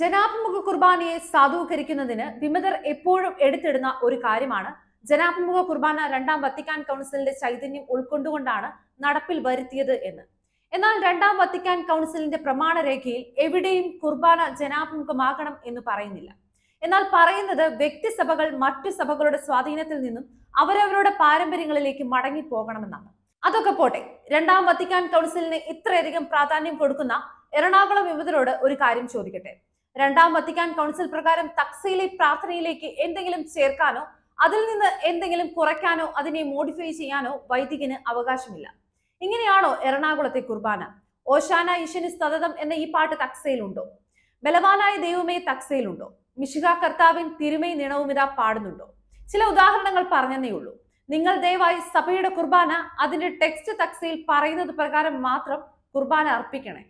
ജനാഭിമുഖ കുർബാനയെ സാധൂകരിക്കുന്നതിന് വിമതർ എപ്പോഴും എടുത്തിടുന്ന ഒരു കാര്യമാണ് ജനാഭിമുഖ കുർബാന രണ്ടാം വത്തിക്കാൻ കൗൺസിലിന്റെ ചൈതന്യം ഉൾക്കൊണ്ടുകൊണ്ടാണ് നടപ്പിൽ വരുത്തിയത് എന്ന് എന്നാൽ രണ്ടാം വത്തിക്കാൻ കൗൺസിലിന്റെ പ്രമാണരേഖയിൽ എവിടെയും കുർബാന ജനാഭിമുഖമാകണം എന്ന് പറയുന്നില്ല എന്നാൽ പറയുന്നത് വ്യക്തിസഭകൾ മറ്റു സഭകളുടെ സ്വാധീനത്തിൽ നിന്നും അവരവരുടെ പാരമ്പര്യങ്ങളിലേക്ക് മടങ്ങി പോകണമെന്നാണ് അതൊക്കെ പോട്ടെ രണ്ടാം വത്തിക്കാൻ കൗൺസിലിന് ഇത്രയധികം പ്രാധാന്യം കൊടുക്കുന്ന എറണാകുളം വിമതരോട് ഒരു കാര്യം ചോദിക്കട്ടെ രണ്ടാം വത്തിക്കാൻ കൗൺസിൽ പ്രകാരം തക്സീലി പ്രാർത്ഥനയിലേക്ക് എന്തെങ്കിലും ചേർക്കാനോ അതിൽ നിന്ന് എന്തെങ്കിലും കുറയ്ക്കാനോ അതിനെ മോഡിഫൈ ചെയ്യാനോ വൈദികന് അവകാശമില്ല ഇങ്ങനെയാണോ എറണാകുളത്തെ കുർബാന ഓശാന ഈശ്വനി സതതം എന്ന ഈ പാട്ട് തക്സയിലുണ്ടോ ബലവാനായ ദൈവമേ തക്സയിലുണ്ടോ മിശിക കർത്താവിൻ തിരുമൈ ഇതാ പാടുന്നുണ്ടോ ചില ഉദാഹരണങ്ങൾ പറഞ്ഞതേ ഉള്ളൂ നിങ്ങൾ ദയവായി സഭയുടെ കുർബാന അതിന്റെ ടെക്സ്റ്റ് തക്സയിൽ പറയുന്നത് പ്രകാരം മാത്രം കുർബാന അർപ്പിക്കണേ